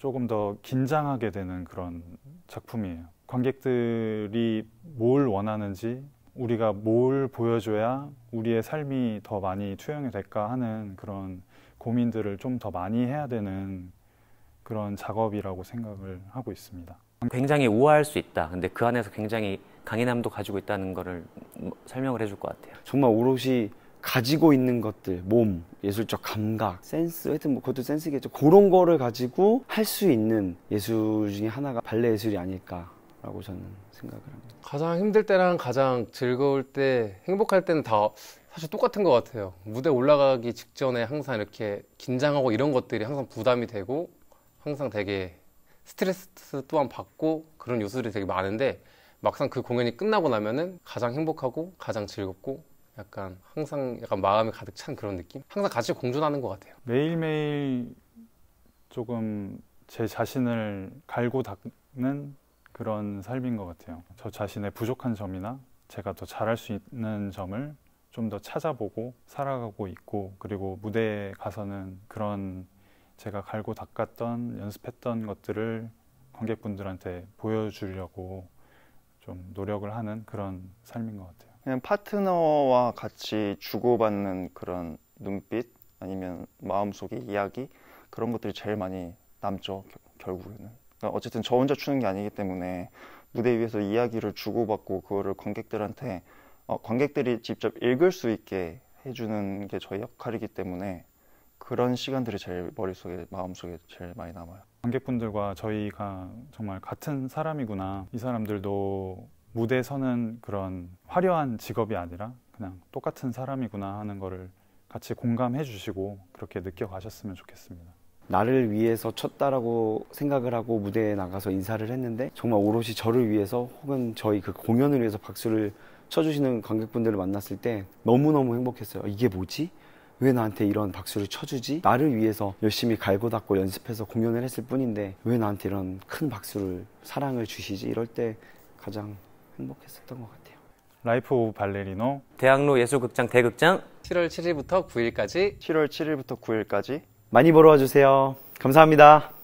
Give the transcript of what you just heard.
조금 더 긴장하게 되는 그런 작품이에요. 관객들이 뭘 원하는지 우리가 뭘 보여줘야 우리의 삶이 더 많이 투영이 될까 하는 그런 고민들을 좀 더 많이 해야 되는 그런 작업이라고 생각을 하고 있습니다. 굉장히 우아할 수 있다. 근데 그 안에서 굉장히 강인함도 가지고 있다는 것을 뭐 설명을 해줄 것 같아요. 정말 오롯이 가지고 있는 것들, 몸, 예술적 감각, 센스, 하여튼 뭐 그것도 센스겠죠. 그런 거를 가지고 할 수 있는 예술 중에 하나가 발레 예술이 아닐까라고 저는 생각을 합니다. 가장 힘들 때랑 가장 즐거울 때, 행복할 때는 다 사실 똑같은 것 같아요. 무대 올라가기 직전에 항상 이렇게 긴장하고 이런 것들이 항상 부담이 되고 항상 되게 스트레스 또한 받고 그런 요소들이 되게 많은데 막상 그 공연이 끝나고 나면은 가장 행복하고 가장 즐겁고 약간 항상 약간 마음이 가득 찬 그런 느낌? 항상 같이 공존하는 것 같아요. 매일매일 조금 제 자신을 갈고 닦는 그런 삶인 것 같아요. 저 자신의 부족한 점이나 제가 더 잘할 수 있는 점을 좀 더 찾아보고 살아가고 있고 그리고 무대에 가서는 그런 제가 갈고 닦았던 연습했던 것들을 관객분들한테 보여주려고 좀 노력을 하는 그런 삶인 것 같아요. 그냥 파트너와 같이 주고받는 그런 눈빛 아니면 마음속의 이야기 그런 것들이 제일 많이 남죠 결국에는 그러니까 어쨌든 저 혼자 추는 게 아니기 때문에 무대 위에서 이야기를 주고받고 그거를 관객들한테 어, 관객들이 직접 읽을 수 있게 해주는 게 저희 역할이기 때문에 그런 시간들이 제일 머릿속에 마음속에 제일 많이 남아요 관객분들과 저희가 정말 같은 사람이구나 이 사람들도 무대에 서는 그런 화려한 직업이 아니라 그냥 똑같은 사람이구나 하는 거를 같이 공감해 주시고 그렇게 느껴가셨으면 좋겠습니다. 나를 위해서 쳤다라고 생각을 하고 무대에 나가서 인사를 했는데 정말 오롯이 저를 위해서 혹은 저희 그 공연을 위해서 박수를 쳐주시는 관객분들을 만났을 때 너무너무 행복했어요. 이게 뭐지? 왜 나한테 이런 박수를 쳐주지? 나를 위해서 열심히 갈고 닦고 연습해서 공연을 했을 뿐인데 왜 나한테 이런 큰 박수를 사랑을 주시지? 이럴 때 가장 행복했었던 것 같아요. 라이프 오브 발레리노 대학로 예술극장 대극장 7월 7일부터 9일까지 7월 7일부터 9일까지 많이 보러 와주세요. 감사합니다.